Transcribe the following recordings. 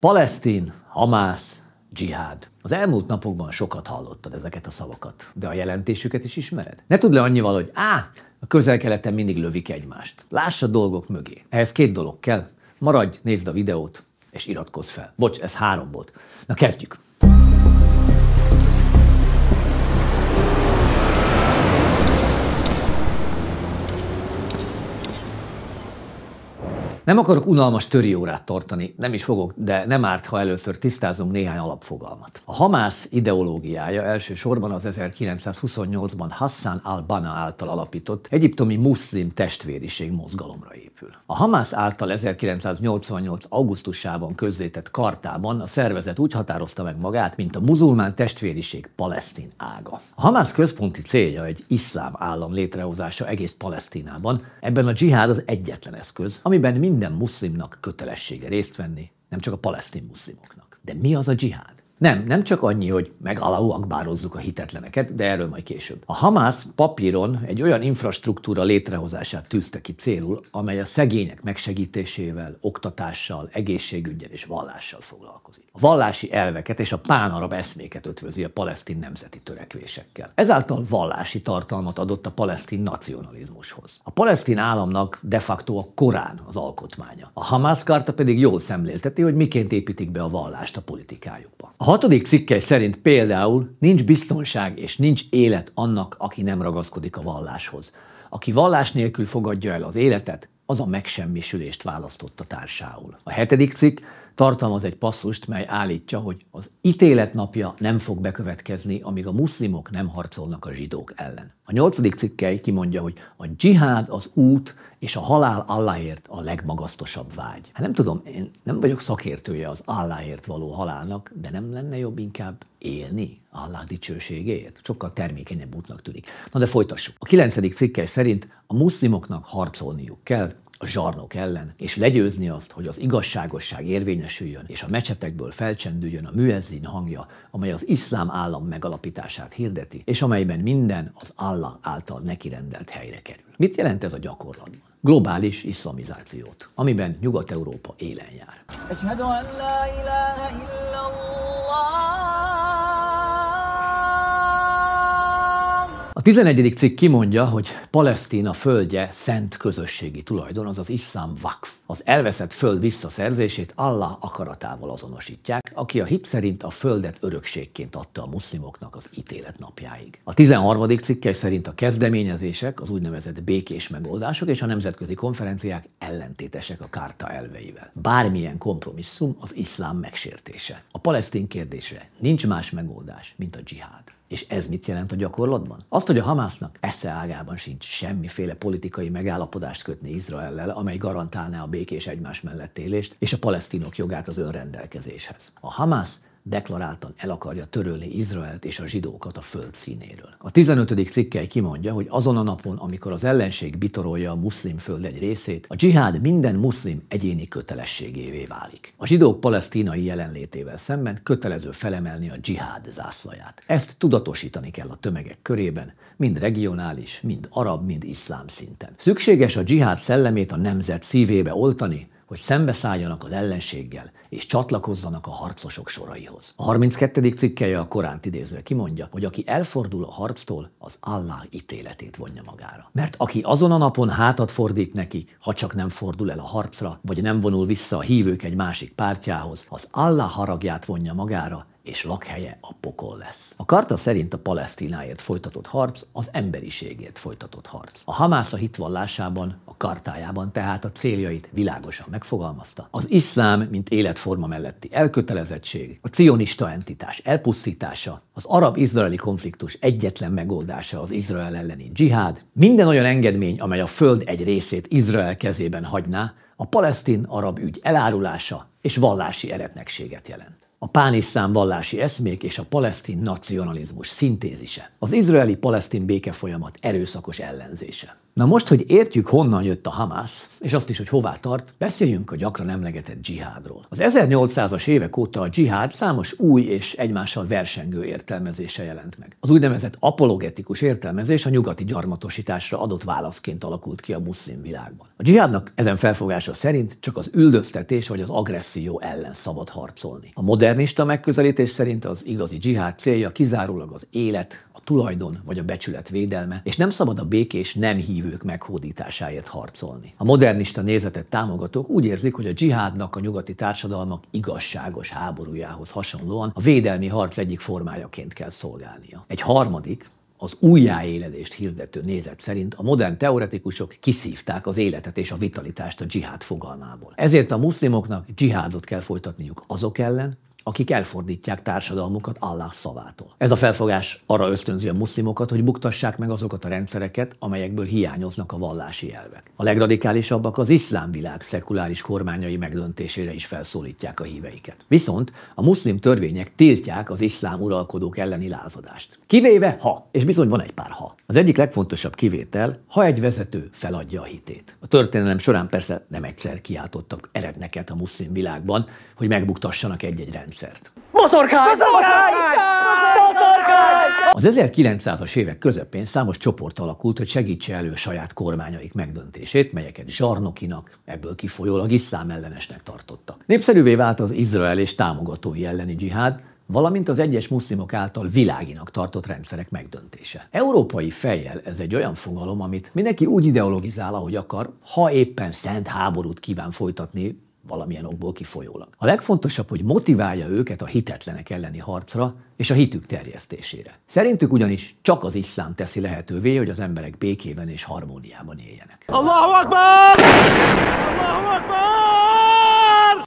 Palesztin, Hamász, dzsihád. Az elmúlt napokban sokat hallottad ezeket a szavakat, de a jelentésüket is ismered? Ne tudd le annyival, hogy á, a közel-keleten mindig lövik egymást. Láss a dolgok mögé. Ehhez két dolog kell. Maradj, nézd a videót, és iratkozz fel. Bocs, ez három volt. Na kezdjük! Nem akarok unalmas órát tartani, nem is fogok, de nem árt, ha először tisztázunk néhány alapfogalmat. A Hamász ideológiája elsősorban az 1928-ban Hassan al-Banna által alapított egyiptomi muszlim testvériség mozgalomra épül. A Hamász által 1988. augusztusában közzétett kartában a szervezet úgy határozta meg magát, mint a muzulmán testvériség palesztin ága. A Hamász központi célja egy iszlám állam létrehozása egész Palesztinában, ebben a dzsihád az egyetlen eszköz, amiben minden muszlimnak kötelessége részt venni, nem csak a palesztin muszlimoknak. De mi az a dzsihád? Nem, nem csak annyi, hogy meg Allahu Akbározzuk a hitetleneket, de erről majd később. A Hamász papíron egy olyan infrastruktúra létrehozását tűzte ki célul, amely a szegények megsegítésével, oktatással, egészségügyel és vallással foglalkozik. A vallási elveket és a pánarab eszméket ötvözi a palesztin nemzeti törekvésekkel. Ezáltal vallási tartalmat adott a palesztin nacionalizmushoz. A palesztin államnak de facto a Korán az alkotmánya. A Hamász karta pedig jól szemlélteti, hogy miként építik be a vallást a politikájukba. A hatodik cikkely szerint például nincs biztonság és nincs élet annak, aki nem ragaszkodik a valláshoz. Aki vallás nélkül fogadja el az életet, az a megsemmisülést választotta társául. A hetedik cikk tartalmaz egy passzust, mely állítja, hogy az ítélet napja nem fog bekövetkezni, amíg a muszlimok nem harcolnak a zsidók ellen. A nyolcadik cikkely kimondja, hogy a dzsihád az út és a halál Allahért a legmagasztosabb vágy. Hát nem tudom, én nem vagyok szakértője az Allahért való halálnak, de nem lenne jobb inkább élni Allah dicsőségéért? Sokkal termékenyebb útnak tűnik. Na de folytassuk. A kilencedik cikkely szerint a muszlimoknak harcolniuk kell, a zsarnok ellen, és legyőzni azt, hogy az igazságosság érvényesüljön, és a mecsetekből felcsendüljön a müezzin hangja, amely az iszlám állam megalapítását hirdeti, és amelyben minden az Allah által neki rendelt helyre kerül. Mit jelent ez a gyakorlatban? Globális iszlamizációt, amiben Nyugat-Európa élen jár. A 11. cikk kimondja, hogy Palesztina földje szent közösségi tulajdon, azaz Iszám Vakf. Az elveszett föld visszaszerzését Allah akaratával azonosítják, aki a hit szerint a földet örökségként adta a muszlimoknak az ítélet napjáig. A 13. cikke szerint a kezdeményezések, az úgynevezett békés megoldások és a nemzetközi konferenciák ellentétesek a kárta elveivel. Bármilyen kompromisszum az iszlám megsértése. A palesztin kérdésre nincs más megoldás, mint a dzsihád. És ez mit jelent a gyakorlatban? Azt, hogy a Hamásznak esze ágában sincs semmiféle politikai megállapodást kötni Izraellel, amely garantálná a békés egymás mellett élést és a palesztinok jogát az önrendelkezéshez. A Hamász deklaráltan el akarja törölni Izraelt és a zsidókat a föld színéről. A 15. cikkely kimondja, hogy azon a napon, amikor az ellenség bitorolja a muszlim föld egy részét, a dzsihád minden muszlim egyéni kötelességévé válik. A zsidók palesztinai jelenlétével szemben kötelező felemelni a dzsihád zászlaját. Ezt tudatosítani kell a tömegek körében, mind regionális, mind arab, mind iszlám szinten. Szükséges a dzsihád szellemét a nemzet szívébe oltani, hogy szembeszálljanak az ellenséggel és csatlakozzanak a harcosok soraihoz. A 32. cikkelje a Koránt idézve kimondja, hogy aki elfordul a harctól, az Allah ítéletét vonja magára. Mert aki azon a napon hátat fordít neki, ha csak nem fordul el a harcra, vagy nem vonul vissza a hívők egy másik pártjához, az Allah haragját vonja magára, és lakhelye a pokol lesz. A karta szerint a Palesztináért folytatott harc az emberiségért folytatott harc. A Hamász a hitvallásában, a kartájában tehát a céljait világosan megfogalmazta. Az iszlám, mint életforma melletti elkötelezettség, a cionista entitás elpusztítása, az arab-izraeli konfliktus egyetlen megoldása az Izrael elleni dzsihád, minden olyan engedmény, amely a föld egy részét Izrael kezében hagyná, a palesztin arab ügy elárulása és vallási eretnekséget jelent a pániszám vallási eszmék és a palesztin nacionalizmus szintézise, az izraeli-palesztin békefolyamat erőszakos ellenzése. Na most, hogy értjük, honnan jött a Hamász, és azt is, hogy hová tart, beszéljünk a gyakran emlegetett dzsihádról. Az 1800-as évek óta a dzsihád számos új és egymással versengő értelmezése jelent meg. Az úgynevezett apologetikus értelmezés a nyugati gyarmatosításra adott válaszként alakult ki a muszlim világban. A dzsihádnak ezen felfogása szerint csak az üldöztetés vagy az agresszió ellen szabad harcolni. A modernista megközelítés szerint az igazi dzsihád célja kizárólag az élet, tulajdon vagy a becsület védelme, és nem szabad a békés nem hívők meghódításáért harcolni. A modernista nézetet támogatók úgy érzik, hogy a dzsihádnak a nyugati társadalmak igazságos háborújához hasonlóan a védelmi harc egyik formájaként kell szolgálnia. Egy harmadik, az újjáéledést hirdető nézet szerint a modern teoretikusok kiszívták az életet és a vitalitást a dzsihád fogalmából. Ezért a muszlimoknak dzsihádot kell folytatniuk azok ellen, akik elfordítják társadalmukat Allah szavától. Ez a felfogás arra ösztönzi a muszlimokat, hogy buktassák meg azokat a rendszereket, amelyekből hiányoznak a vallási elvek. A legradikálisabbak az iszlám világ szekuláris kormányai megdöntésére is felszólítják a híveiket. Viszont a muszlim törvények tiltják az iszlám uralkodók elleni lázadást. Kivéve ha, és bizony van egy pár ha. Az egyik legfontosabb kivétel, ha egy vezető feladja a hitét. A történelem során persze nem egyszer kiáltottak eredneket a muszlim világban, hogy megbuktassanak egy-egy rendszert. Moszorkány! Moszorkány! Moszorkány! Az 1900-as évek közepén számos csoport alakult, hogy segítse elő saját kormányaik megdöntését, melyeket zsarnokinak, ebből kifolyólag iszlám ellenesnek tartottak. Népszerűvé vált az Izrael és támogatói elleni dzsihád, valamint az egyes muszlimok által világinak tartott rendszerek megdöntése. Európai fejjel ez egy olyan fogalom, amit mindenki úgy ideologizál, ahogy akar, ha éppen szent háborút kíván folytatni, valamilyen okból kifolyólag. A legfontosabb, hogy motiválja őket a hitetlenek elleni harcra és a hitük terjesztésére. Szerintük ugyanis csak az iszlám teszi lehetővé, hogy az emberek békében és harmóniában éljenek. Allahu Akbar!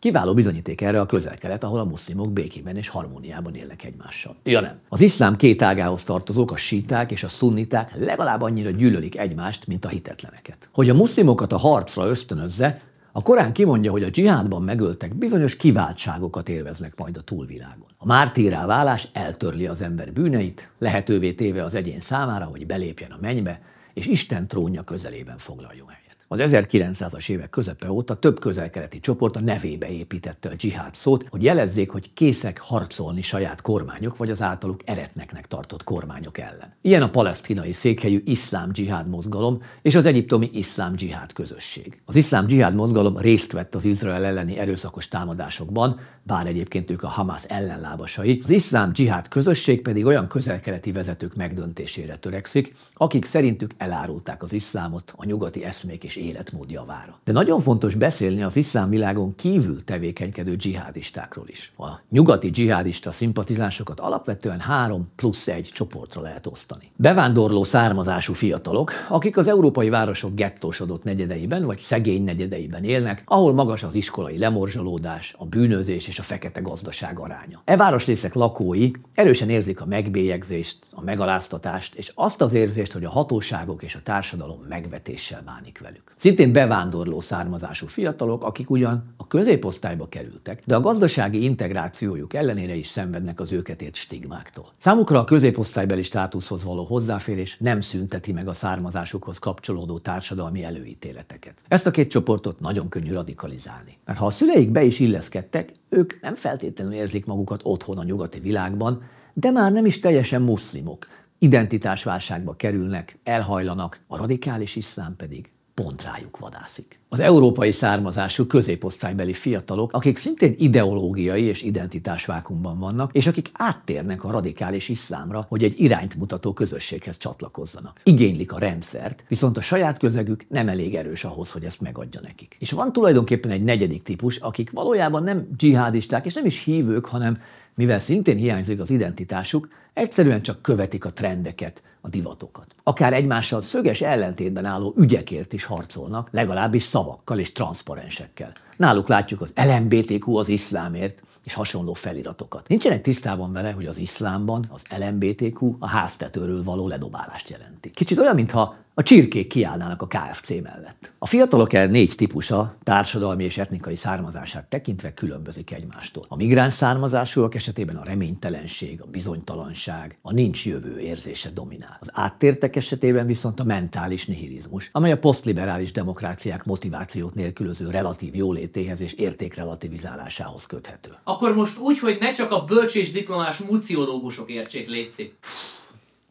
Kiváló bizonyíték erre a közel-kelet, ahol a muszlimok békében és harmóniában élnek egymással. Ja nem. Az iszlám két ágához tartozók, a síták és a szunniták legalább annyira gyűlölik egymást, mint a hitetleneket. Hogy a muszlimokat a harcra ösztönözze, a Korán kimondja, hogy a dzsihádban megöltek bizonyos kiváltságokat élveznek majd a túlvilágon. A mártírá válás eltörli az ember bűneit, lehetővé téve az egyén számára, hogy belépjen a mennybe, és Isten trónja közelében foglaljon helyet. Az 1900-as évek közepe óta több közelkeleti csoport a nevébe építette a dzsihád szót, hogy jelezzék, hogy készek harcolni saját kormányok vagy az általuk eretneknek tartott kormányok ellen. Ilyen a palesztinai székhelyű iszlám dzsihád mozgalom és az egyiptomi iszlám dzsihád közösség. Az iszlám dzsihád mozgalom részt vett az Izrael elleni erőszakos támadásokban, bár egyébként ők a Hamas ellenlábasai. Az iszlám dzsihád közösség pedig olyan közelkeleti vezetők megdöntésére törekszik, akik szerintük elárulták az iszlámot a nyugati eszmék és életmód javára. De nagyon fontos beszélni az iszlám világon kívül tevékenykedő dzsihádistákról is. A nyugati dzsihádista szimpatizánsokat alapvetően három plusz egy csoportra lehet osztani. Bevándorló származású fiatalok, akik az európai városok gettósodott negyedeiben vagy szegény negyedeiben élnek, ahol magas az iskolai lemorzsolódás, a bűnözés és és a fekete gazdaság aránya. E városrészek lakói erősen érzik a megbélyegzést, a megaláztatást, és azt az érzést, hogy a hatóságok és a társadalom megvetéssel bánik velük. Szintén bevándorló származású fiatalok, akik ugyan a középosztályba kerültek, de a gazdasági integrációjuk ellenére is szenvednek az őket ért stigmáktól. Számukra a középosztálybeli státuszhoz való hozzáférés nem szünteti meg a származásukhoz kapcsolódó társadalmi előítéleteket. Ezt a két csoportot nagyon könnyű radikalizálni. Mert ha a szüleik be is illeszkedtek, ők nem feltétlenül érzik magukat otthon a nyugati világban, de már nem is teljesen muszlimok. Identitásválságba kerülnek, elhajlanak, a radikális iszlám pedig pont rájuk vadászik. Az európai származású középosztálybeli fiatalok, akik szintén ideológiai és identitásvákumban vannak, és akik áttérnek a radikális iszlámra, hogy egy irányt mutató közösséghez csatlakozzanak. Igénylik a rendszert, viszont a saját közegük nem elég erős ahhoz, hogy ezt megadja nekik. És van tulajdonképpen egy negyedik típus, akik valójában nem dzsihádisták és nem is hívők, hanem mivel szintén hiányzik az identitásuk, egyszerűen csak követik a trendeket, a divatokat. Akár egymással szöges ellentétben álló ügyekért is harcolnak, legalábbis szavakkal és transzparensekkel. Náluk látjuk az LMBTQ az iszlámért, és hasonló feliratokat. Nincsenek tisztában vele, hogy az iszlámban az LMBTQ a háztetőről való ledobálást jelenti. Kicsit olyan, mintha a csirkék kiállnának a KFC mellett. A fiatalok el négy típusa társadalmi és etnikai származását tekintve különbözik egymástól. A migráns származásúak esetében a reménytelenség, a bizonytalanság, a nincs jövő érzése dominál. Az áttértek esetében viszont a mentális nihilizmus, amely a posztliberális demokráciák motivációt nélkülöző relatív jólétéhez és értékrelativizálásához köthető. Akkor most úgy, hogy ne csak a és diplomás muciológusok értsék, létszik.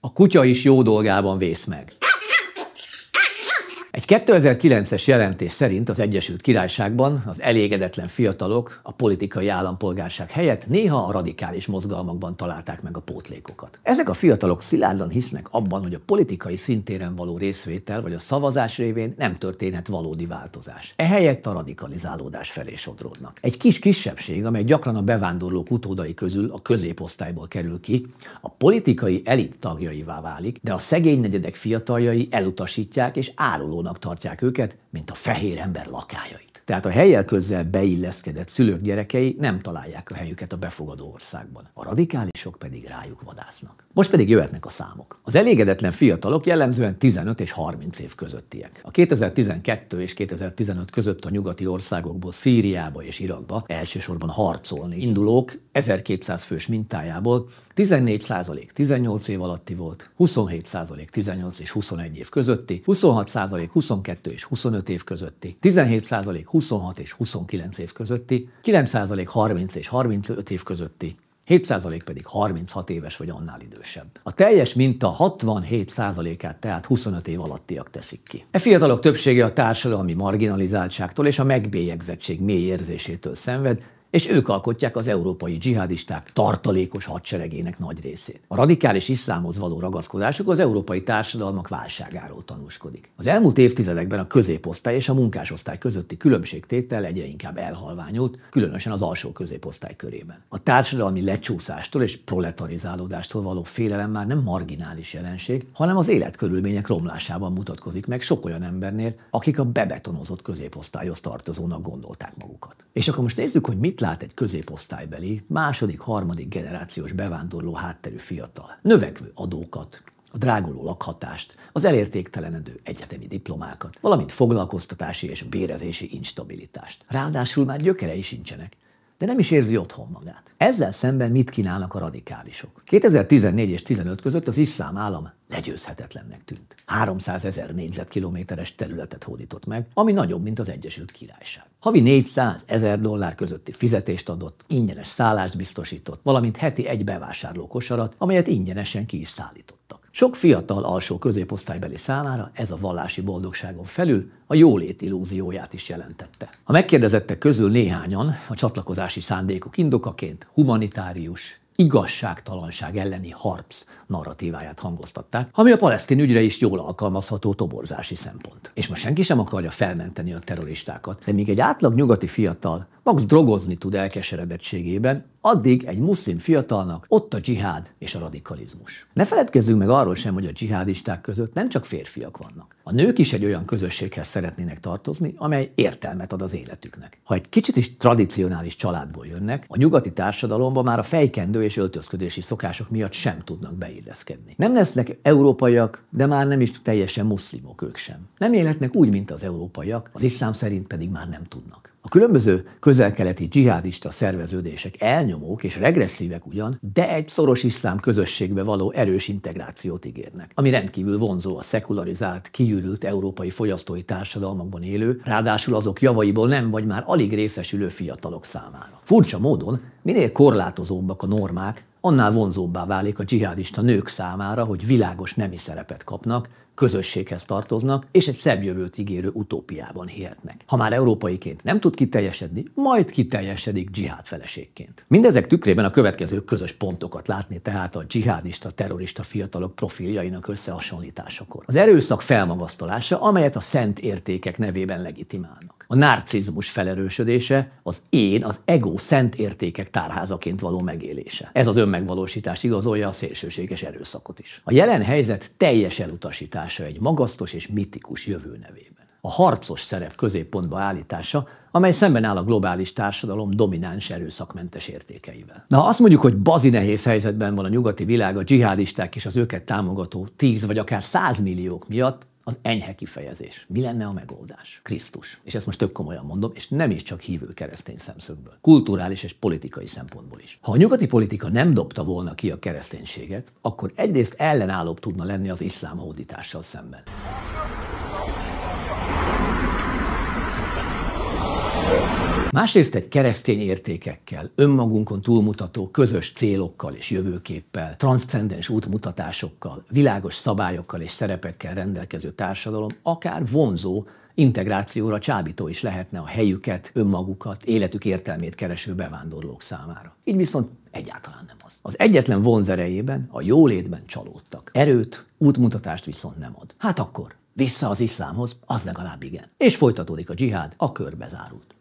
A kutya is jó dolgában vész meg. 2009-es jelentés szerint az Egyesült Királyságban az elégedetlen fiatalok a politikai állampolgárság helyett néha a radikális mozgalmakban találták meg a pótlékokat. Ezek a fiatalok szilárdan hisznek abban, hogy a politikai szintéren való részvétel vagy a szavazás révén nem történhet valódi változás. Ehelyett a radikalizálódás felé sodródnak. Egy kis kisebbség, amely gyakran a bevándorlók utódai közül a középosztályból kerül ki, a politikai elit tagjaivá válik, de a szegény negyedek fiataljai elutasítják és árulónak tartják őket, mint a fehér ember lakájait. Tehát a helyel közel beilleszkedett szülők gyerekei nem találják a helyüket a befogadó országban, a radikálisok pedig rájuk vadásznak. Most pedig jöhetnek a számok. Az elégedetlen fiatalok jellemzően 15 és 30 év közöttiek. A 2012 és 2015 között a nyugati országokból Szíriába és Irakba elsősorban harcolni indulók 1200 fős mintájából 14% 18 év alatti volt, 27% 18 és 21 év közötti, 26% 22 és 25 év közötti, 17% 26 és 29 év közötti, 9% 30 és 35 év közötti, 7% pedig 36 éves vagy annál idősebb. A teljes minta 67%-át tehát 25 év alattiak teszik ki. E fiatalok többsége a társadalmi marginalizáltságtól és a megbélyegzettség mély érzésétől szenved, és ők alkotják az európai dzsihadisták tartalékos hadseregének nagy részét. A radikális iszlámhoz való ragaszkodásuk az európai társadalmak válságáról tanúskodik. Az elmúlt évtizedekben a középosztály és a munkásosztály közötti különbségtétel egyre inkább elhalványult, különösen az alsó középosztály körében. A társadalmi lecsúszástól és proletarizálódástól való félelem már nem marginális jelenség, hanem az életkörülmények romlásában mutatkozik meg sok olyan embernél, akik a bebetonozott középosztályhoz tartozónak gondolták magukat. És akkor most nézzük, hogy mit lát egy középosztálybeli, második, harmadik generációs bevándorló hátterű fiatal? Növekvő adókat, a dráguló lakhatást, az elértéktelenedő egyetemi diplomákat, valamint foglalkoztatási és bérezési instabilitást. Ráadásul már gyökerei sincsenek de nem is érzi otthon magát. Ezzel szemben mit kínálnak a radikálisok? 2014 és 15 között az iszlám állam legyőzhetetlennek tűnt. 300 ezer négyzetkilométeres területet hódított meg, ami nagyobb, mint az Egyesült Királyság. Havi 400 ezer dollár közötti fizetést adott, ingyenes szállást biztosított, valamint heti egy bevásárló kosarat, amelyet ingyenesen ki is szállította. Sok fiatal alsó középosztálybeli számára ez a vallási boldogságon felül a jólét illúzióját is jelentette. A megkérdezettek közül néhányan a csatlakozási szándékuk indokaként humanitárius, igazságtalanság elleni harps narratíváját hangoztatták, ami a palesztin ügyre is jól alkalmazható toborzási szempont. És most senki sem akarja felmenteni a terroristákat, de még egy átlag nyugati fiatal Max drogozni tud elkeseredettségében, addig egy muszlim fiatalnak ott a dzsihád és a radikalizmus. Ne feledkezzünk meg arról sem, hogy a dzsihádisták között nem csak férfiak vannak. A nők is egy olyan közösséghez szeretnének tartozni, amely értelmet ad az életüknek. Ha egy kicsit is tradicionális családból jönnek, a nyugati társadalomban már a fejkendő és öltözködési szokások miatt sem tudnak beilleszkedni. Nem lesznek európaiak, de már nem is teljesen muszlimok ők sem. Nem élhetnek úgy, mint az európaiak, az iszlám szerint pedig már nem tudnak. A különböző közelkeleti dzsihádista szerveződések elnyomók és regresszívek ugyan, de egy szoros iszlám közösségbe való erős integrációt ígérnek, ami rendkívül vonzó a szekularizált, kiürült európai fogyasztói társadalmakban élő, ráadásul azok javaiból nem vagy már alig részesülő fiatalok számára. Furcsa módon, minél korlátozóbbak a normák, annál vonzóbbá válik a dzsihádista nők számára, hogy világos nemi szerepet kapnak, közösséghez tartoznak, és egy szebb jövőt ígérő utópiában hihetnek. Ha már európaiként nem tud kiteljesedni, majd kiteljesedik dzsihád feleségként. Mindezek tükrében a következő közös pontokat látni tehát a dzsihádista, terrorista fiatalok profiljainak összehasonlításakor. Az erőszak felmagasztolása, amelyet a szent értékek nevében legitimálnak a narcizmus felerősödése, az én, az ego szent értékek tárházaként való megélése. Ez az önmegvalósítás igazolja a szélsőséges erőszakot is. A jelen helyzet teljes elutasítása egy magasztos és mitikus jövő nevében. A harcos szerep középpontba állítása, amely szemben áll a globális társadalom domináns erőszakmentes értékeivel. Na, ha azt mondjuk, hogy bazi nehéz helyzetben van a nyugati világ a dzsihádisták és az őket támogató 10 vagy akár 100 milliók miatt, az enyhe kifejezés. Mi lenne a megoldás? Krisztus. És ezt most tök komolyan mondom, és nem is csak hívő keresztény szemszögből. Kulturális és politikai szempontból is. Ha a nyugati politika nem dobta volna ki a kereszténységet, akkor egyrészt ellenállóbb tudna lenni az iszlám hódítással szemben. Yeah. Másrészt egy keresztény értékekkel, önmagunkon túlmutató közös célokkal és jövőképpel, transzcendens útmutatásokkal, világos szabályokkal és szerepekkel rendelkező társadalom akár vonzó, integrációra csábító is lehetne a helyüket, önmagukat, életük értelmét kereső bevándorlók számára. Így viszont egyáltalán nem az. Az egyetlen vonzerejében, a jólétben csalódtak. Erőt, útmutatást viszont nem ad. Hát akkor vissza az iszlámhoz, az legalább igen. És folytatódik a dzsihád, a körbezárult.